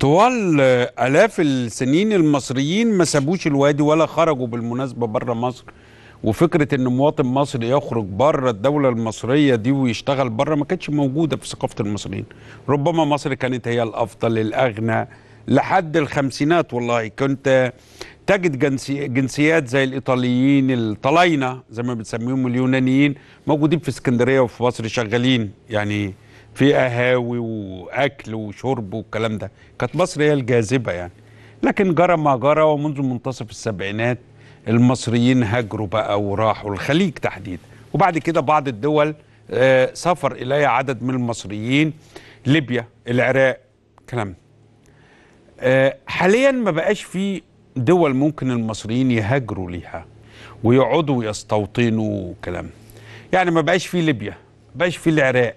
طوال آلاف السنين المصريين ما سابوش الوادي ولا خرجوا بالمناسبة بره مصر وفكرة إن مواطن مصري يخرج بره الدولة المصرية دي ويشتغل بره ما كانتش موجودة في ثقافة المصريين ربما مصر كانت هي الأفضل الأغنى لحد الخمسينات والله كنت تجد جنسي جنسيات زي الايطاليين الطلاينه زي ما بنسميهم اليونانيين موجودين في اسكندريه وفي مصر شغالين يعني في قهاوي واكل وشرب والكلام ده كانت مصر هي الجاذبه يعني لكن جرى ما جرى ومنذ منتصف السبعينات المصريين هاجروا بقى وراحوا الخليج تحديدا وبعد كده بعض الدول آه، سافر اليها عدد من المصريين ليبيا العراق الكلام آه، حاليا ما بقاش في دول ممكن المصريين يهاجروا ليها ويقعدوا يستوطنوا كلام يعني ما بقاش في ليبيا ما بقاش في العراق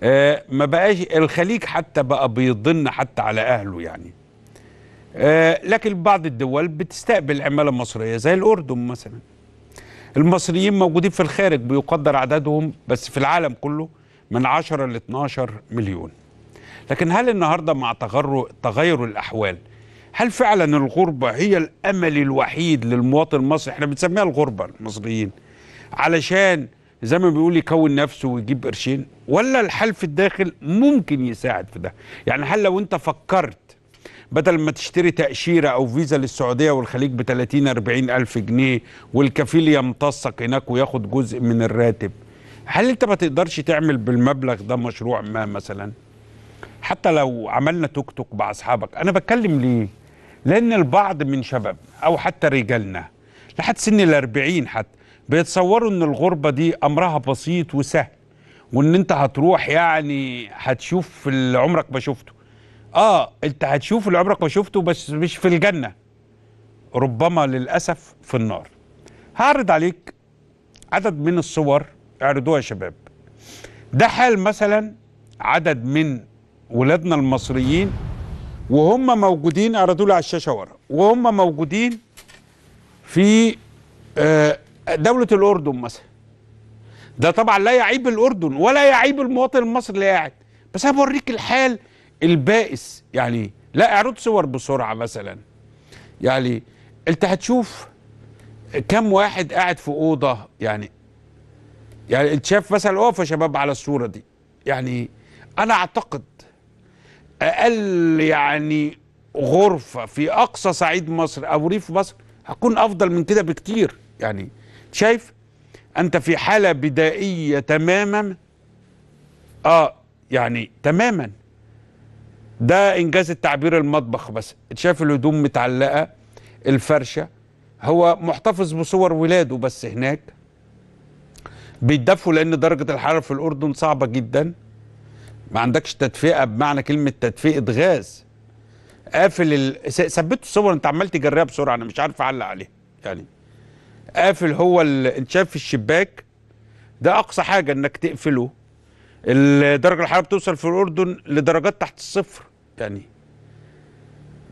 آه، ما بقاش الخليج حتى بقى بيضن حتى على اهله يعني آه، لكن بعض الدول بتستقبل عماله مصريه زي الاردن مثلا المصريين موجودين في الخارج بيقدر عددهم بس في العالم كله من 10 ل 12 مليون لكن هل النهارده مع تغير الاحوال هل فعلا الغربه هي الامل الوحيد للمواطن المصري احنا بنسميها الغربه المصريين علشان زي ما بيقول يكون نفسه ويجيب قرشين ولا الحلف الداخل ممكن يساعد في ده يعني هل لو انت فكرت بدل ما تشتري تأشيرة أو فيزا للسعودية والخليج ب 30 40 ألف جنيه والكفيل يمتصك هناك وياخد جزء من الراتب هل أنت ما تقدرش تعمل بالمبلغ ده مشروع ما مثلا حتى لو عملنا توك توك مع أصحابك أنا بتكلم ليه لأن البعض من شباب أو حتى رجالنا لحد سن الأربعين حتى بيتصوروا ان الغربه دي امرها بسيط وسهل وان انت هتروح يعني هتشوف اللي عمرك ما شفته اه انت هتشوف اللي عمرك ما شفته بس مش في الجنه ربما للاسف في النار هعرض عليك عدد من الصور اعرضوها يا شباب ده حال مثلا عدد من ولادنا المصريين وهم موجودين اعرضوا لي على الشاشه ورا وهم موجودين في آه دولة الأردن مثلا ده طبعا لا يعيب الأردن ولا يعيب المواطن المصري اللي قاعد بس أنا بوريك الحال البائس يعني لا اعرض صور بسرعة مثلا يعني أنت هتشوف كم واحد قاعد في أوضة يعني يعني أنت شايف مثلا أقف يا شباب على الصورة دي يعني أنا أعتقد أقل يعني غرفة في أقصى صعيد مصر أو ريف مصر هكون أفضل من كده بكتير يعني شايف انت في حاله بدائيه تماما اه يعني تماما ده انجاز التعبير المطبخ بس شايف الهدوم متعلقه الفرشه هو محتفظ بصور ولاده بس هناك بيتدفوا لان درجه الحراره في الاردن صعبه جدا ما عندكش تدفئه بمعنى كلمه تدفئه غاز قافل ال... ثبتوا الصور انت عمال تجريها بسرعه انا مش عارف اعلق عليها يعني قافل هو الانشاف في الشباك ده اقصى حاجه انك تقفله درجه الحراره بتوصل في الاردن لدرجات تحت الصفر يعني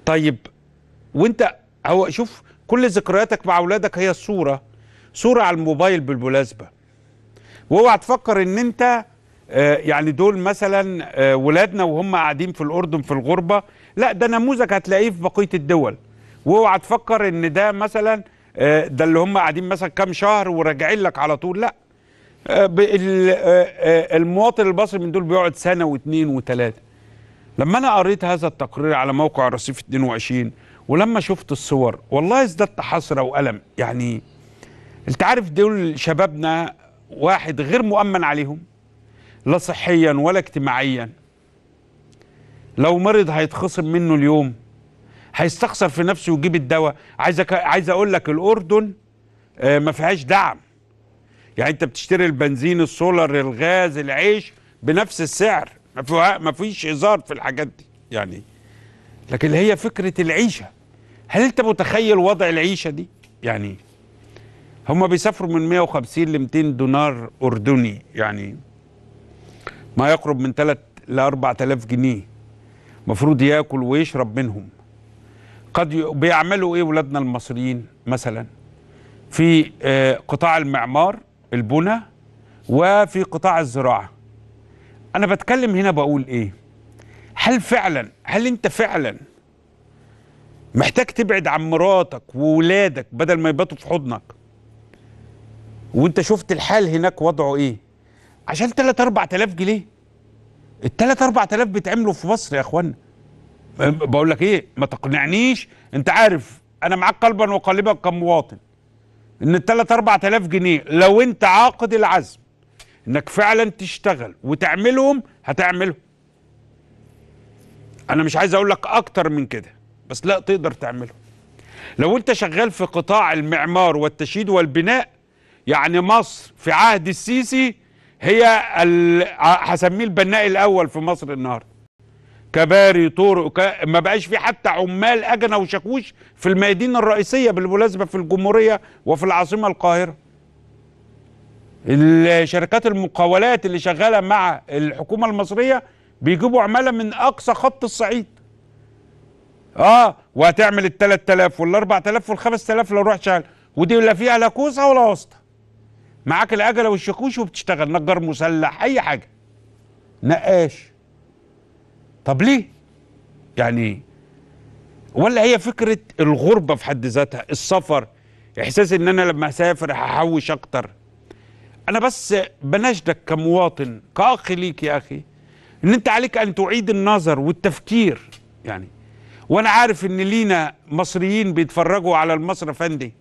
طيب وانت هو شوف كل ذكرياتك مع اولادك هي الصوره صوره على الموبايل بالمناسبه واوعى تفكر ان انت آه، يعني دول مثلا آه، ولادنا وهم قاعدين في الاردن في الغربه لا ده نموذج هتلاقيه في بقيه الدول واوعى تفكر ان ده مثلا آه، ده اللي هم قاعدين مثلا كام شهر وراجعين لك على طول لا آه، آه، المواطن المصري من دول بيقعد سنه واثنين وثلاثه لما انا قريت هذا التقرير على موقع رصيف 22 ولما شفت الصور والله ازددت حسره والم يعني انت عارف دول شبابنا واحد غير مؤمن عليهم لا صحيا ولا اجتماعيا لو مرض هيتخصم منه اليوم هيستخسر في نفسه ويجيب الدواء عايز عايز اقول لك الاردن آه، ما فيهاش دعم يعني انت بتشتري البنزين السولر الغاز العيش بنفس السعر ما فيش هزار في الحاجات دي يعني لكن هي فكره العيشه هل انت متخيل وضع العيشه دي يعني هم بيسافروا من 150 ل 200 دولار اردني يعني ما يقرب من 3 ل 4000 جنيه المفروض ياكل ويشرب منهم قد بيعملوا ايه ولادنا المصريين مثلا في آه، قطاع المعمار البنى وفي قطاع الزراعه انا بتكلم هنا بقول ايه هل فعلا هل انت فعلا محتاج تبعد عن مراتك وولادك بدل ما يباتوا في حضنك وانت شفت الحال هناك وضعه ايه عشان 3 4000 جنيه ال 3 4000 بيتعملوا في مصر يا اخوانا بقول لك ايه ما تقنعنيش انت عارف انا معاك قلبا وقالبا كمواطن ان ال 3 4000 جنيه لو انت عاقد العزم انك فعلا تشتغل وتعملهم هتعملهم انا مش عايز اقول لك اكتر من كده بس لا تقدر تعملهم لو انت شغال في قطاع المعمار والتشييد والبناء يعني مصر في عهد السيسي هي هسميه البناء الاول في مصر النهارده كباري طرق ك... ما بقاش في حتى عمال اجنه وشاكوش في الميادين الرئيسيه بالمناسبه في الجمهوريه وفي العاصمه القاهره الشركات المقاولات اللي شغاله مع الحكومه المصريه بيجيبوا عماله من اقصى خط الصعيد اه وهتعمل ال 3000 وال 4000 وال 5000 لو رحت شغال ودي لا فيها لا كوسه ولا واسطه معاك العجله والشاكوش وبتشتغل نجار مسلح اي حاجه نقاش طب ليه يعني ولا هي فكرة الغربة في حد ذاتها السفر إحساس إن أنا لما أسافر هحوش أكتر أنا بس بناشدك كمواطن كأخ ليك يا أخي إن أنت عليك أن تعيد النظر والتفكير يعني وأنا عارف إن لينا مصريين بيتفرجوا على المصر أفندي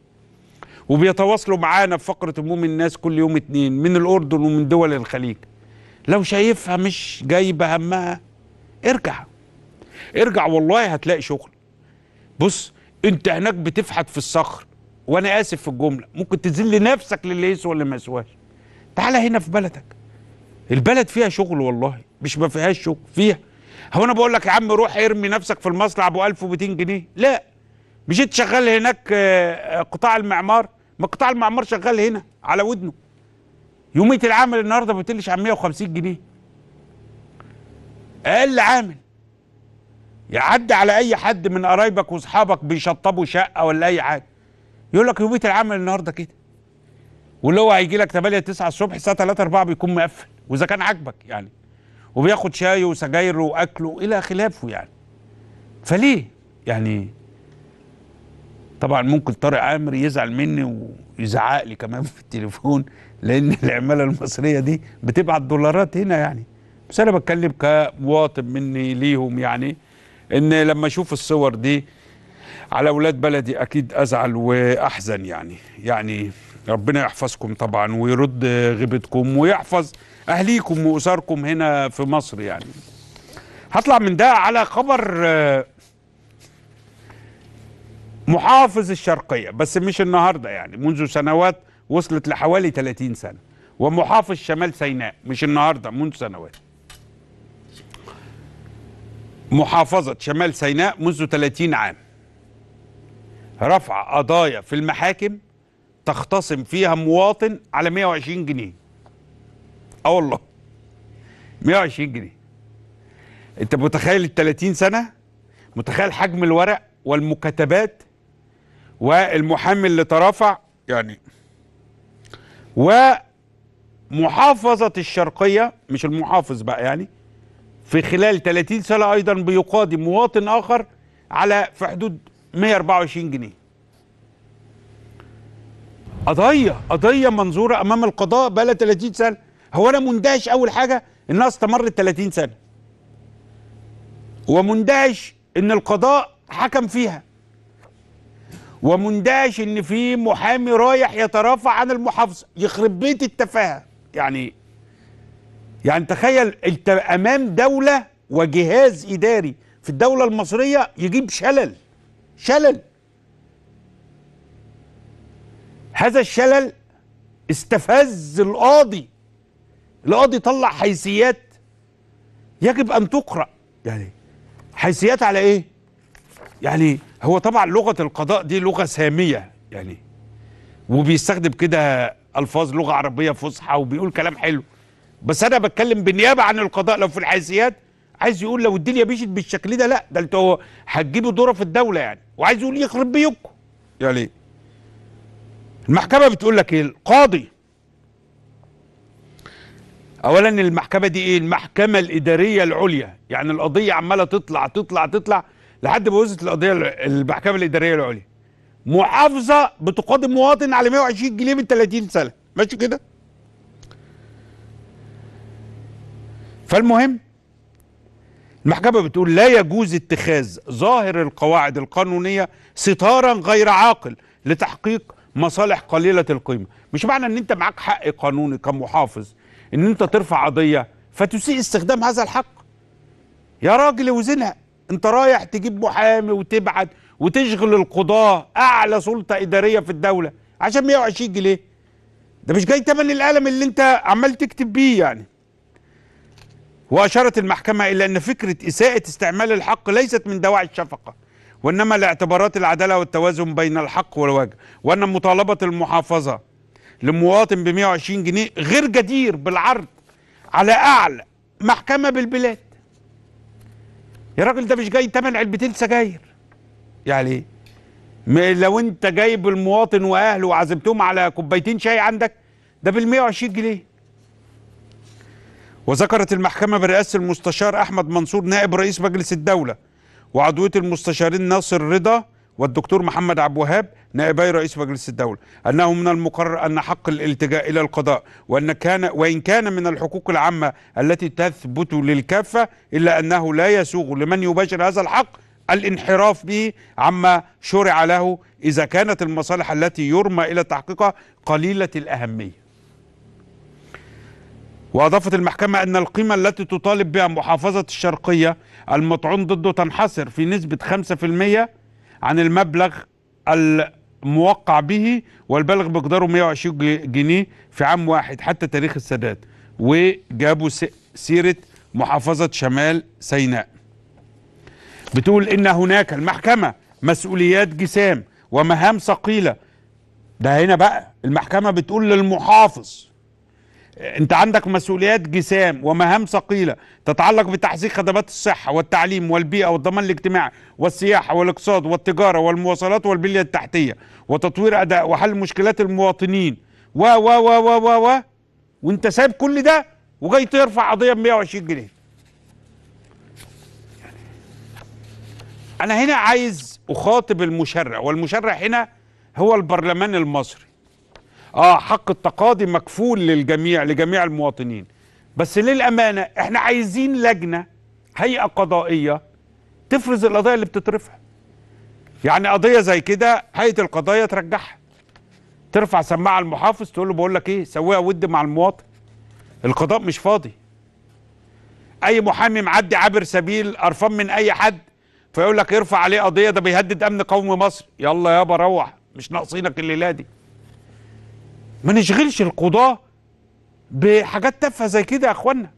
وبيتواصلوا معانا في فقرة هموم الناس كل يوم اتنين من الأردن ومن دول الخليج لو شايفها مش جايبة همها ارجع ارجع والله هتلاقي شغل بص انت هناك بتفحت في الصخر وانا اسف في الجمله ممكن تذل نفسك للي يسوى اللي ما يسواش تعالى هنا في بلدك البلد فيها شغل والله مش ما فيهاش شغل فيها هو انا بقول لك يا عم روح ارمي نفسك في المصنع ابو 1200 جنيه لا مش انت شغال هناك آه، آه، قطاع المعمار ما قطاع المعمار شغال هنا على ودنه يوميه العمل النهارده ما بتقلش عن 150 جنيه اقل عامل يعدي على اي حد من قرايبك واصحابك بيشطبوا شقه ولا اي حاجه يقول لك يوميه العمل النهارده كده واللي هو هيجي لك 8 9 الصبح الساعه 3 4 بيكون مقفل واذا كان عاجبك يعني وبياخد شاي وسجايره واكله الى خلافه يعني فليه يعني طبعا ممكن طارق عامر يزعل مني ويزعق لي كمان في التليفون لان العماله المصريه دي بتبعت دولارات هنا يعني بس انا بتكلم كمواطن مني ليهم يعني ان لما اشوف الصور دي على اولاد بلدي اكيد ازعل واحزن يعني يعني ربنا يحفظكم طبعا ويرد غيبتكم ويحفظ اهليكم واسركم هنا في مصر يعني هطلع من ده على خبر آه، محافظ الشرقيه بس مش النهارده يعني منذ سنوات وصلت لحوالي 30 سنه ومحافظ شمال سيناء مش النهارده منذ سنوات محافظة شمال سيناء منذ 30 عام رفع قضايا في المحاكم تختصم فيها مواطن على 120 جنيه اه والله 120 جنيه انت متخيل ال 30 سنه متخيل حجم الورق والمكاتبات والمحامي اللي ترافع يعني ومحافظه الشرقيه مش المحافظ بقى يعني في خلال 30 سنة أيضا بيقاضي مواطن آخر على في حدود 124 جنيه قضية قضية منظورة أمام القضاء بقى لها 30 سنة هو أنا مندهش أول حاجة إنها استمرت 30 سنة ومندهش إن القضاء حكم فيها ومندهش إن في محامي رايح يترافع عن المحافظة يخرب بيت التفاهة يعني يعني تخيل انت امام دوله وجهاز اداري في الدوله المصريه يجيب شلل شلل هذا الشلل استفز القاضي القاضي طلع حيثيات يجب ان تقرا يعني حيثيات على ايه يعني هو طبعا لغه القضاء دي لغه ساميه يعني وبيستخدم كده الفاظ لغه عربيه فصحى وبيقول كلام حلو بس انا بتكلم بالنيابه عن القضاء لو في الحيثيات عايز يقول لو الدنيا مشيت بالشكل ده لا ده انتوا هتجيبوا دوره في الدوله يعني وعايز يقول يخرب بيوتكم يعني المحكمه بتقول لك ايه القاضي اولا المحكمه دي ايه المحكمه الاداريه العليا يعني القضيه عماله تطلع تطلع تطلع لحد ما وصلت القضيه المحكمه الاداريه العليا محافظه بتقاضي مواطن على 120 جنيه من 30 سنه ماشي كده فالمهم المحكمة بتقول لا يجوز اتخاذ ظاهر القواعد القانونية ستارا غير عاقل لتحقيق مصالح قليلة القيمة مش معنى ان انت معاك حق قانوني كمحافظ ان انت ترفع قضية فتسيء استخدام هذا الحق يا راجل وزنها انت رايح تجيب محامي وتبعت وتشغل القضاة اعلى سلطة ادارية في الدولة عشان 120 جنيه ده مش جاي تمن القلم اللي انت عمال تكتب بيه يعني وأشارت المحكمة إلى أن فكرة إساءة استعمال الحق ليست من دواعي الشفقة وإنما لاعتبارات العدالة والتوازن بين الحق والواجب وأن مطالبة المحافظة لمواطن ب 120 جنيه غير جدير بالعرض على أعلى محكمة بالبلاد يا راجل ده مش جاي تمن علبتين سجاير يعني لو انت جايب المواطن واهله وعزمتهم على كوبايتين شاي عندك ده بال 120 جنيه وذكرت المحكمة برئاسة المستشار أحمد منصور نائب رئيس مجلس الدولة وعضوية المستشارين ناصر رضا والدكتور محمد عبد الوهاب نائبي رئيس مجلس الدولة أنه من المقرر أن حق الالتجاء إلى القضاء وأن كان وإن كان من الحقوق العامة التي تثبت للكافة إلا أنه لا يسوغ لمن يباشر هذا الحق الانحراف به عما شرع له إذا كانت المصالح التي يرمى إلى تحقيقها قليلة الأهمية وأضافت المحكمة أن القيمة التي تطالب بها محافظة الشرقية المطعون ضده تنحصر في نسبة 5% عن المبلغ الموقع به والبلغ مقداره 120 جنيه في عام واحد حتى تاريخ السداد وجابوا سيرة محافظة شمال سيناء بتقول إن هناك المحكمة مسؤوليات جسام ومهام ثقيلة ده هنا بقى المحكمة بتقول للمحافظ انت عندك مسؤوليات جسام ومهام ثقيله تتعلق بتحسين خدمات الصحه والتعليم والبيئه والضمان الاجتماعي والسياحه والاقتصاد والتجاره والمواصلات والبنيه التحتيه وتطوير اداء وحل مشكلات المواطنين و و و و و و وانت سايب كل ده وجاي ترفع قضيه ب 120 جنيه يعني انا هنا عايز اخاطب المشرع والمشرع هنا هو البرلمان المصري اه حق التقاضي مكفول للجميع لجميع المواطنين بس للامانه احنا عايزين لجنه هيئه قضائيه تفرز القضايا اللي بتترفع يعني قضيه زي كده هيئه القضايا ترجعها ترفع سماعه المحافظ تقول له بقول لك ايه سويها ود مع المواطن القضاء مش فاضي اي محامي معدي عابر سبيل قرفان من اي حد فيقول لك ارفع عليه قضيه ده بيهدد امن قومي مصر يلا يابا روح مش ناقصينك الليله دي ما نشغلش القضاة بحاجات تافهة زي كده يا أخوانا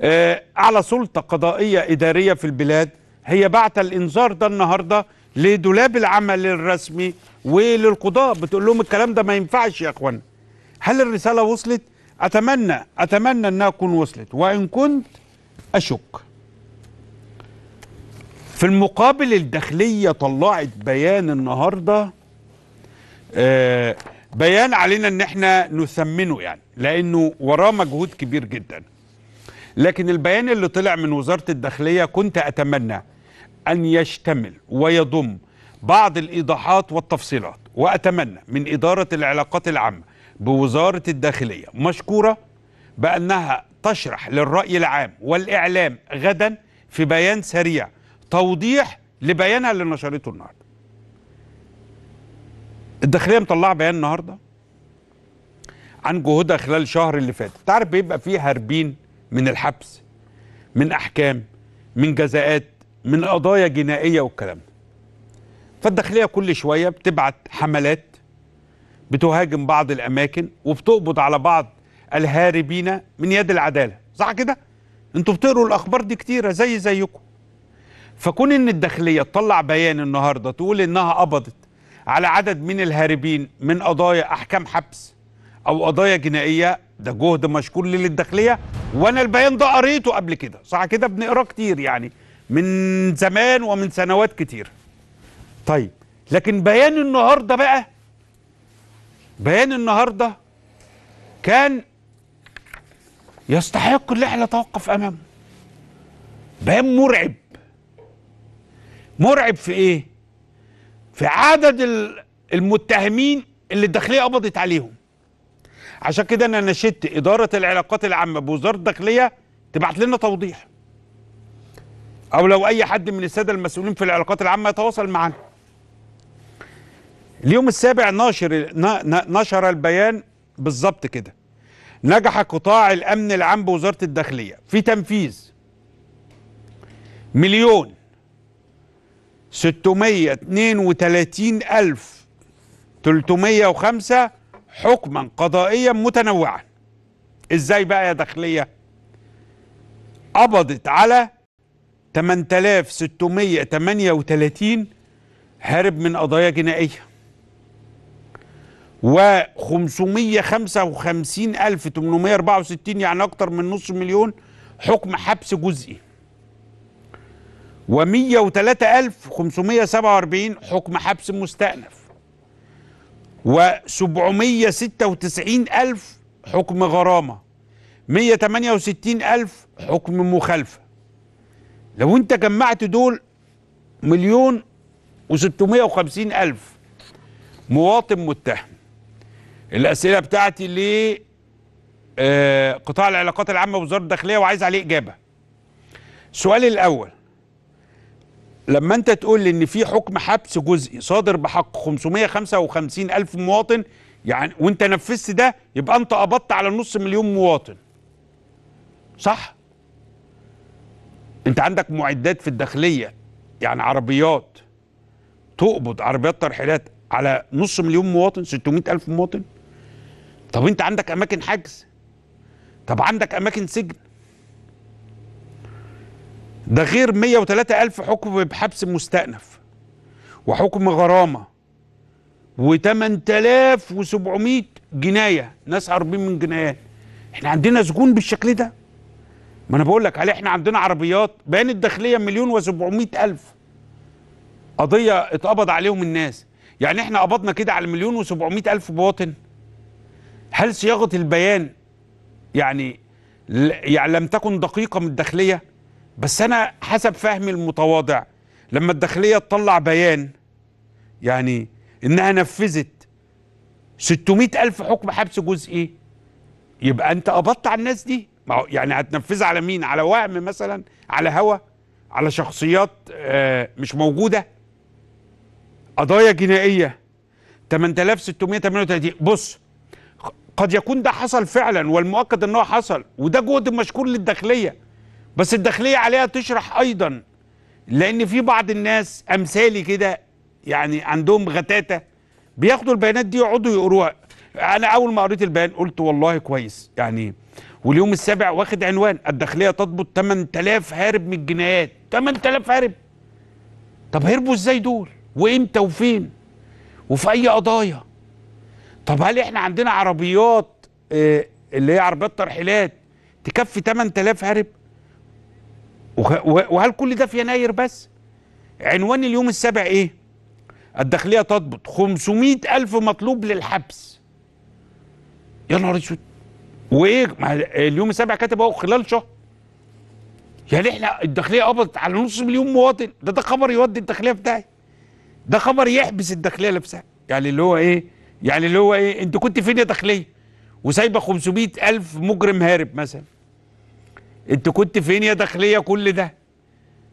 آه، أعلى سلطة قضائية إدارية في البلاد هي بعت الإنذار ده النهاردة لدولاب العمل الرسمي وللقضاة بتقول لهم الكلام ده ما ينفعش يا أخوانا هل الرسالة وصلت؟ أتمنى أتمنى أنها تكون وصلت وإن كنت أشك في المقابل الداخلية طلعت بيان النهارده آه بيان علينا ان احنا نثمنه يعني لانه وراه مجهود كبير جدا لكن البيان اللي طلع من وزاره الداخليه كنت اتمنى ان يشتمل ويضم بعض الايضاحات والتفصيلات واتمنى من اداره العلاقات العامه بوزاره الداخليه مشكوره بانها تشرح للراي العام والاعلام غدا في بيان سريع توضيح لبيانها اللي نشرته النهارده الداخليه مطلعه بيان النهارده عن جهودها خلال الشهر اللي فات تعرف بيبقى فيه هاربين من الحبس من احكام من جزاءات من قضايا جنائيه والكلام ده فالداخليه كل شويه بتبعت حملات بتهاجم بعض الاماكن وبتقبض على بعض الهاربين من يد العداله صح كده انتوا بتقروا الاخبار دي كتيره زي زيكم فكون ان الداخليه تطلع بيان النهارده تقول انها قبضت على عدد من الهاربين من قضايا أحكام حبس أو قضايا جنائية ده جهد مشكور للداخلية وأنا البيان ده قريته قبل كده صح كده بنقراه كتير يعني من زمان ومن سنوات كتير طيب لكن بيان النهارده بقى بيان النهارده كان يستحق ان احنا نتوقف امامه بيان مرعب مرعب في ايه في عدد المتهمين اللي الداخليه قبضت عليهم عشان كده انا نشدت اداره العلاقات العامه بوزاره الداخليه تبعت لنا توضيح او لو اي حد من الساده المسؤولين في العلاقات العامه يتواصل معنا اليوم السابع نشر نشر البيان بالظبط كده نجح قطاع الامن العام بوزاره الداخليه في تنفيذ مليون 632 ألف 305 حكما قضائيا متنوعا ازاي بقى يا داخلية قبضت على 8638 هارب من قضايا جنائية و 555864 يعني أكتر من نص مليون حكم حبس جزئي و103547 حكم حبس مستأنف و796000 حكم غرامة 168000 حكم مخالفة لو انت جمعت دول مليون و650000 ألف مواطن متهم الأسئلة بتاعتي ل آه، قطاع العلاقات العامة بوزاره الداخلية وعايز عليه إجابة السؤال الأول لما انت تقول ان في حكم حبس جزئي صادر بحق 555 الف مواطن يعني وانت نفذت ده يبقى انت قبضت على نص مليون مواطن صح انت عندك معدات في الداخليه يعني عربيات تقبض عربيات ترحيلات على نص مليون مواطن 600 الف مواطن طب انت عندك اماكن حجز طب عندك اماكن سجن ده غير 103 ألف حكم بحبس مستأنف وحكم غرامة و8700 جناية ناس عربين من جنايات احنا عندنا سجون بالشكل ده ما انا بقول لك عليه احنا عندنا عربيات بيان الداخلية مليون و700 ألف قضية اتقبض عليهم الناس يعني احنا قبضنا كده على مليون و700 ألف مواطن هل صياغة البيان يعني يعني لم تكن دقيقة من الداخلية بس انا حسب فهمي المتواضع لما الداخليه تطلع بيان يعني انها نفذت 600 الف حكم حبس جزئي يبقى انت قبضت على الناس دي يعني هتنفذها على مين على وهم مثلا على هوى على شخصيات آه، مش موجوده قضايا جنائيه 8638 بص قد يكون ده حصل فعلا والمؤكد ان هو حصل وده جهد مشكور للداخليه بس الداخلية عليها تشرح أيضا لأن في بعض الناس أمثالي كده يعني عندهم غتاتة بياخدوا البيانات دي يقعدوا يقروها أنا أول ما قريت البيان قلت والله كويس يعني واليوم السابع واخد عنوان الداخلية تضبط 8000 هارب من الجنايات 8000 هارب طب هربوا ازاي دول وامتى وفين وفي اي قضايا طب هل احنا عندنا عربيات آه، اللي هي عربيات ترحيلات تكفي 8000 هارب وهل كل ده في يناير بس عنوان اليوم السابع ايه الداخليه تضبط 500 الف مطلوب للحبس يا نهار اسود وايه اليوم السابع كاتب اهو خلال شهر يعني احنا الداخليه قبضت على نص مليون مواطن ده ده خبر يودي الداخليه بتاعي ده خبر يحبس الداخليه نفسها يعني اللي هو ايه يعني اللي هو ايه انت كنت فين يا داخليه وسايبه 500 الف مجرم هارب مثلا انت كنت فين يا داخليه كل ده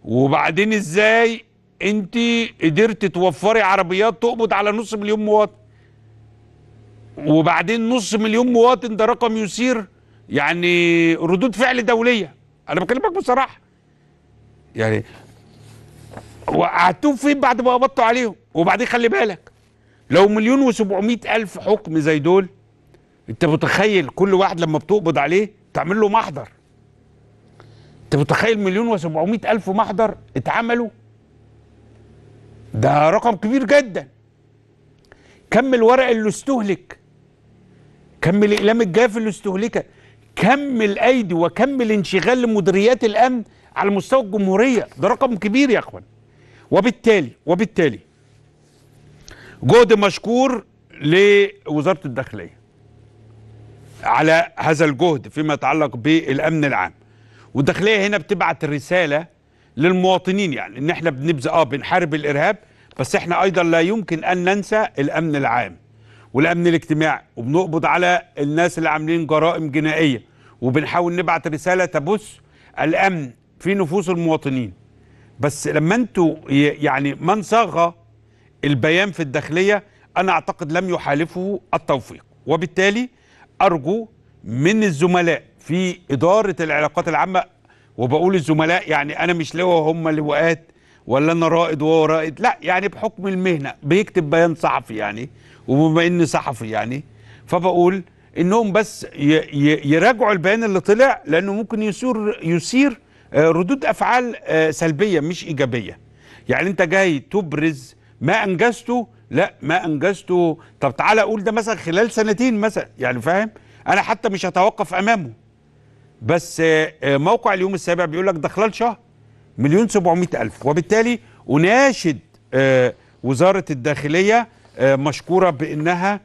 وبعدين ازاي انت قدرت توفري عربيات تقبض على نص مليون مواطن وبعدين نص مليون مواطن ده رقم يثير يعني ردود فعل دوليه انا بكلمك بصراحه يعني وقعتوهم فين بعد ما قبضتوا عليهم وبعدين خلي بالك لو مليون وسبعمائة ألف حكم زي دول أنت متخيل كل واحد لما بتقبض عليه تعمل له محضر انت متخيل مليون و700 الف محضر اتعملوا ده رقم كبير جدا كم الورق اللي استهلك كم الاقلام الجاف اللي استهلكت كم الايدي وكم الانشغال لمديريات الامن على مستوى الجمهوريه ده رقم كبير يا اخوان وبالتالي وبالتالي جهد مشكور لوزاره الداخليه على هذا الجهد فيما يتعلق بالامن العام والداخليه هنا بتبعت الرساله للمواطنين يعني ان احنا بنبذل اه بنحارب الارهاب بس احنا ايضا لا يمكن ان ننسى الامن العام والامن الاجتماعي وبنقبض على الناس اللي عاملين جرائم جنائيه وبنحاول نبعت رساله تبث الامن في نفوس المواطنين بس لما انتوا يعني من صاغ البيان في الداخليه انا اعتقد لم يحالفه التوفيق وبالتالي ارجو من الزملاء في إدارة العلاقات العامة وبقول الزملاء يعني أنا مش لواء هم لواءات ولا أنا رائد وهو رائد لا يعني بحكم المهنة بيكتب بيان صحفي يعني وبما إني صحفي يعني فبقول إنهم بس يراجعوا البيان اللي طلع لأنه ممكن يثير يثير آه، ردود أفعال آه، سلبية مش إيجابية يعني أنت جاي تبرز ما أنجزته لا ما أنجزته طب تعالى أقول ده مثلا خلال سنتين مثلا يعني فاهم أنا حتى مش هتوقف أمامه بس آه، آه، موقع اليوم السابع بيقول لك ده خلال شهر مليون سبعمائة ألف وبالتالي أناشد آه، وزارة الداخلية مشكورة بأنها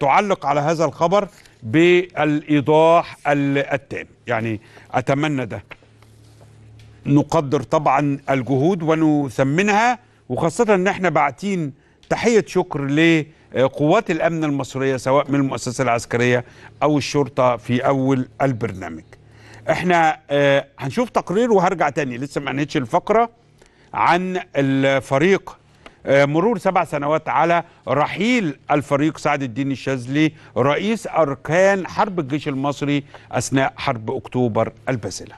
تعلق على هذا الخبر بالإيضاح التام يعني أتمنى ده نقدر طبعا الجهود ونثمنها وخاصة أن احنا باعتين تحية شكر ليه آه، قوات الامن المصريه سواء من المؤسسه العسكريه او الشرطه في اول البرنامج. احنا آه، هنشوف تقرير وهرجع تاني لسه ما انهيتش الفقره عن الفريق آه، مرور سبع سنوات على رحيل الفريق سعد الدين الشاذلي رئيس اركان حرب الجيش المصري اثناء حرب اكتوبر الباسله.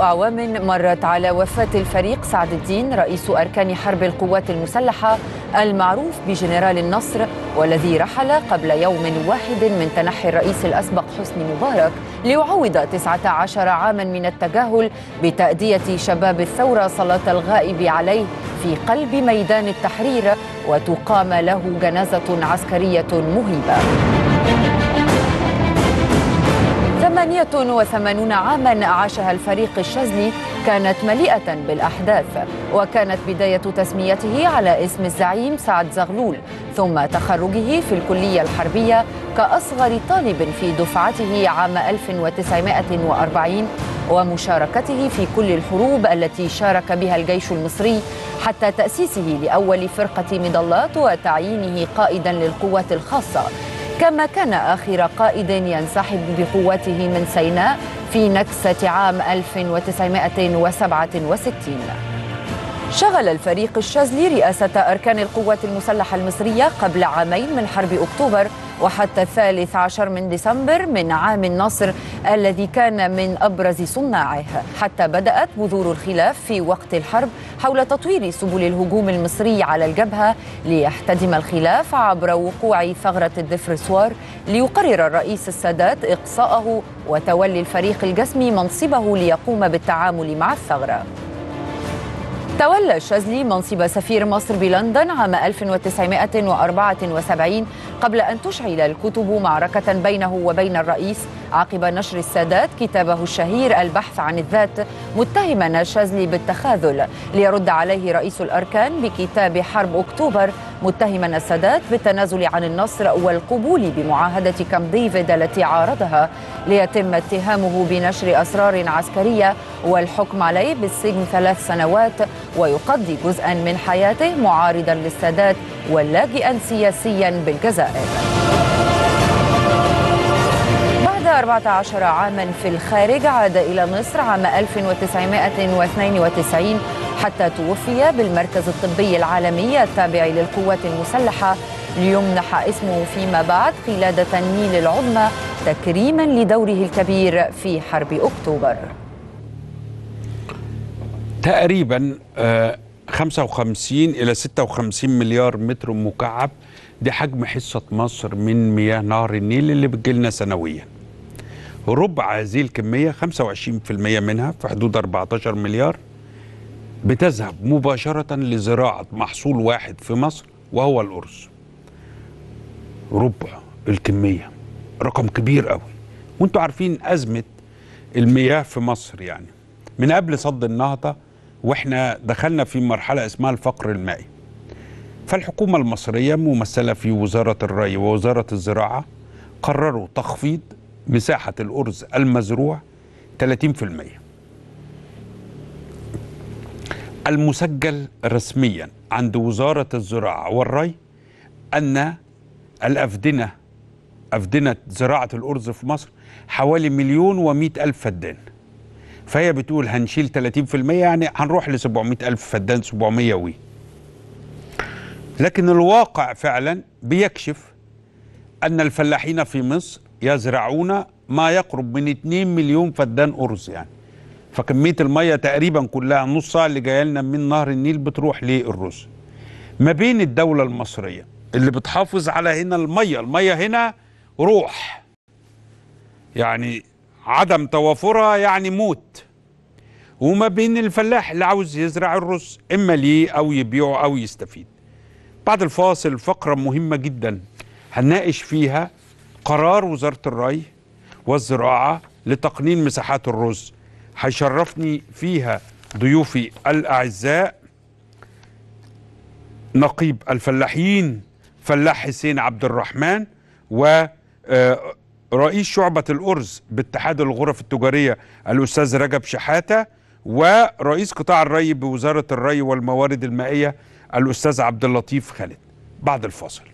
أعوام مرت على وفاة الفريق سعد الدين رئيس أركان حرب القوات المسلحة المعروف بجنرال النصر والذي رحل قبل يوم واحد من تنحي الرئيس الأسبق حسني مبارك ليعوض 19 عاما من التجاهل بتأدية شباب الثورة صلاة الغائب عليه في قلب ميدان التحرير وتقام له جنازة عسكرية مهيبة ثمانية وثمانون عاما عاشها الفريق الشاذلي كانت مليئة بالأحداث وكانت بداية تسميته على اسم الزعيم سعد زغلول ثم تخرجه في الكلية الحربية كأصغر طالب في دفعته عام 1940 ومشاركته في كل الحروب التي شارك بها الجيش المصري حتى تأسيسه لأول فرقة مضلات وتعيينه قائدا للقوات الخاصة كما كان آخر قائد ينسحب بقوته من سيناء في نكسة عام 1967 شغل الفريق الشاذلي رئاسة أركان القوات المسلحة المصرية قبل عامين من حرب أكتوبر وحتى الثالث عشر من ديسمبر من عام النصر الذي كان من أبرز صناعه حتى بدأت بذور الخلاف في وقت الحرب حول تطوير سبل الهجوم المصري على الجبهة ليحتدم الخلاف عبر وقوع ثغرة الدفرسوار ليقرر الرئيس السادات إقصاءه وتولي الفريق الجسمي منصبه ليقوم بالتعامل مع الثغرة تولى شاذلي منصب سفير مصر بلندن عام 1974 قبل أن تشعل الكتب معركة بينه وبين الرئيس عقب نشر السادات كتابه الشهير البحث عن الذات متهما الشاذلي بالتخاذل ليرد عليه رئيس الأركان بكتاب حرب أكتوبر متهما السادات بالتنازل عن النصر والقبول بمعاهدة كامب ديفيد التي عارضها ليتم اتهامه بنشر أسرار عسكرية والحكم عليه بالسجن ثلاث سنوات ويقضي جزءا من حياته معارضا للسادات ولاجئا سياسيا بالجزائر الحائط بعد 14 عاما في الخارج عاد إلى مصر عام 1992 حتى توفي بالمركز الطبي العالمي التابع للقوات المسلحة ليمنح اسمه فيما بعد قلادة النيل العظمى تكريما لدوره الكبير في حرب أكتوبر تقريبا 55 آه، إلى 56 مليار متر مكعب دي حجم حصة مصر من مياه نهر النيل اللي بتجيلنا سنويا ربع هذه الكمية 25% منها في حدود 14 مليار بتذهب مباشرة لزراعة محصول واحد في مصر وهو الأرز ربع الكمية رقم كبير قوي وانتوا عارفين أزمة المياه في مصر يعني من قبل صد النهضة واحنا دخلنا في مرحلة اسمها الفقر المائي فالحكومة المصرية ممثلة في وزارة الري ووزارة الزراعة قرروا تخفيض مساحة الأرز المزروع 30% المسجل رسميا عند وزارة الزراعة والري أن الأفدنة أفدنة زراعة الأرز في مصر حوالي مليون ومئة ألف فدان فهي بتقول هنشيل 30% يعني هنروح ل 700 ألف فدان 700 وي لكن الواقع فعلا بيكشف أن الفلاحين في مصر يزرعون ما يقرب من 2 مليون فدان أرز يعني فكمية المية تقريبا كلها نصها اللي جاية لنا من نهر النيل بتروح للرز ما بين الدولة المصرية اللي بتحافظ على هنا المية المية هنا روح يعني عدم توافرها يعني موت وما بين الفلاح اللي عاوز يزرع الرز إما ليه أو يبيعه أو يستفيد بعد الفاصل فقرة مهمة جدا هنناقش فيها قرار وزارة الري والزراعة لتقنين مساحات الرز هيشرفني فيها ضيوفي الأعزاء نقيب الفلاحين فلاح حسين عبد الرحمن و آه، رئيس شعبة الأرز باتحاد الغرف التجارية الأستاذ رجب شحاتة ورئيس قطاع الري بوزارة الري والموارد المائية الاستاذ عبد اللطيف خالد بعد الفاصل